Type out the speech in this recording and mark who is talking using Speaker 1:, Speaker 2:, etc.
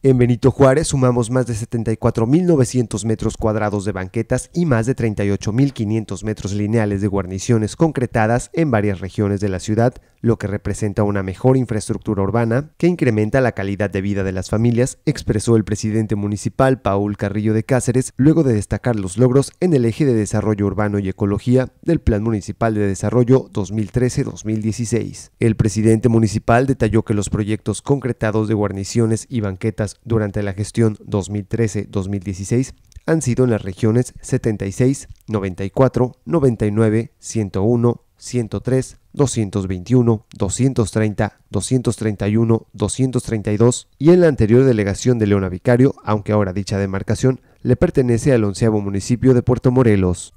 Speaker 1: En Benito Juárez sumamos más de 74.900 metros cuadrados de banquetas y más de 38.500 metros lineales de guarniciones concretadas en varias regiones de la ciudad lo que representa una mejor infraestructura urbana que incrementa la calidad de vida de las familias, expresó el presidente municipal Paul Carrillo de Cáceres luego de destacar los logros en el eje de desarrollo urbano y ecología del Plan Municipal de Desarrollo 2013-2016. El presidente municipal detalló que los proyectos concretados de guarniciones y banquetas durante la gestión 2013-2016 han sido en las regiones 76, 94, 99, 101, 103, 221, 230, 231, 232 y en la anterior delegación de Leona Vicario, aunque ahora dicha demarcación le pertenece al onceavo municipio de Puerto Morelos.